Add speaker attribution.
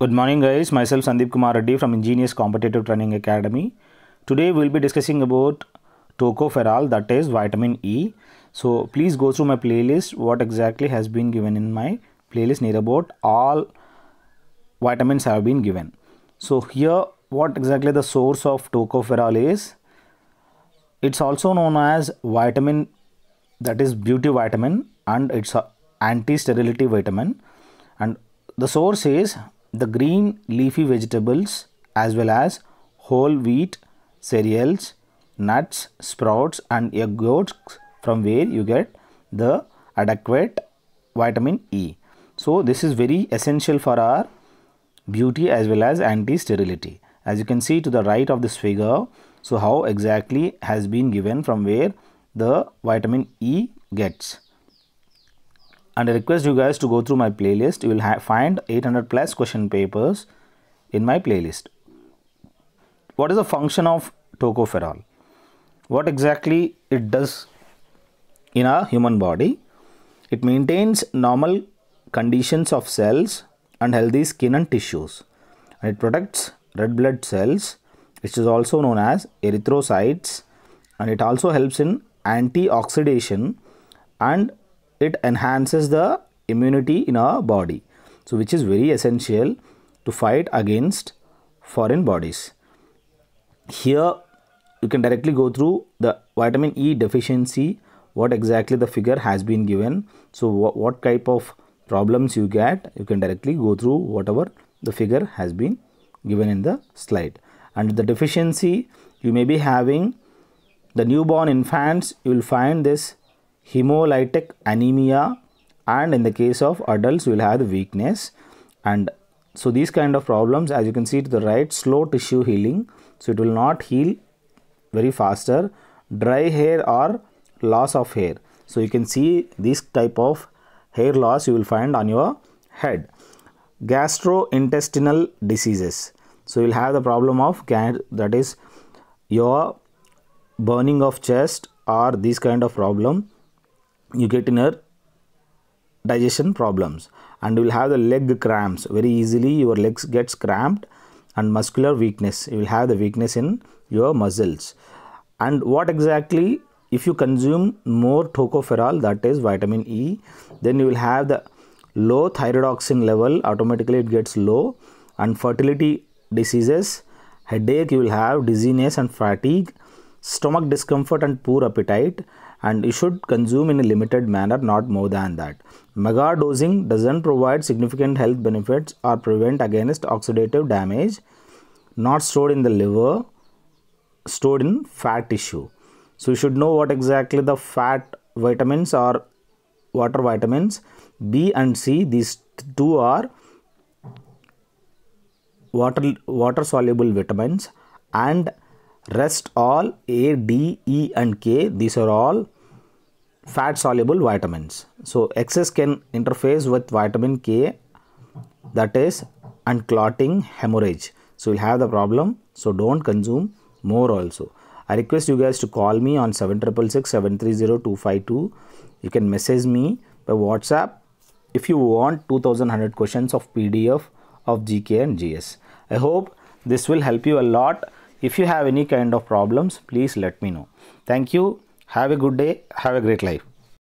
Speaker 1: Good morning guys, myself Sandeep Kumar Reddy from Ingenious Competitive Training Academy. Today we'll be discussing about tocopherol that is vitamin E. So please go through my playlist what exactly has been given in my playlist near about all vitamins have been given. So here what exactly the source of tocopherol is. It's also known as vitamin that is beauty vitamin and it's anti-sterility vitamin and the source is the green leafy vegetables as well as whole wheat, cereals, nuts, sprouts and egg yolks from where you get the adequate vitamin E. So this is very essential for our beauty as well as anti-sterility. As you can see to the right of this figure, so how exactly has been given from where the vitamin E gets and I request you guys to go through my playlist. You will find 800 plus question papers in my playlist. What is the function of tocopherol? What exactly it does in a human body? It maintains normal conditions of cells and healthy skin and tissues. And it protects red blood cells, which is also known as erythrocytes. And it also helps in antioxidation and it enhances the immunity in our body so which is very essential to fight against foreign bodies here you can directly go through the vitamin E deficiency what exactly the figure has been given so what, what type of problems you get you can directly go through whatever the figure has been given in the slide and the deficiency you may be having the newborn infants you will find this hemolytic anemia and in the case of adults will have the weakness and so these kind of problems as you can see to the right slow tissue healing so it will not heal very faster dry hair or loss of hair so you can see this type of hair loss you will find on your head gastrointestinal diseases so you'll have the problem of that is your burning of chest or this kind of problem you get in your digestion problems and you will have the leg cramps very easily your legs gets cramped and muscular weakness you will have the weakness in your muscles and what exactly if you consume more tocopherol that is vitamin E then you will have the low thyroxin level automatically it gets low and fertility diseases headache you will have dizziness and fatigue stomach discomfort and poor appetite and you should consume in a limited manner not more than that mega dosing doesn't provide significant health benefits or prevent against oxidative damage not stored in the liver stored in fat tissue so you should know what exactly the fat vitamins are, water vitamins b and c these two are water water soluble vitamins and rest all a d e and k these are all fat soluble vitamins. So excess can interface with vitamin K that is unclotting hemorrhage. So you'll have the problem. So don't consume more also. I request you guys to call me on 766-730-252. You can message me by WhatsApp if you want 2100 questions of PDF of GK and GS. I hope this will help you a lot. If you have any kind of problems, please let me know. Thank you. Have a good day, have a great life.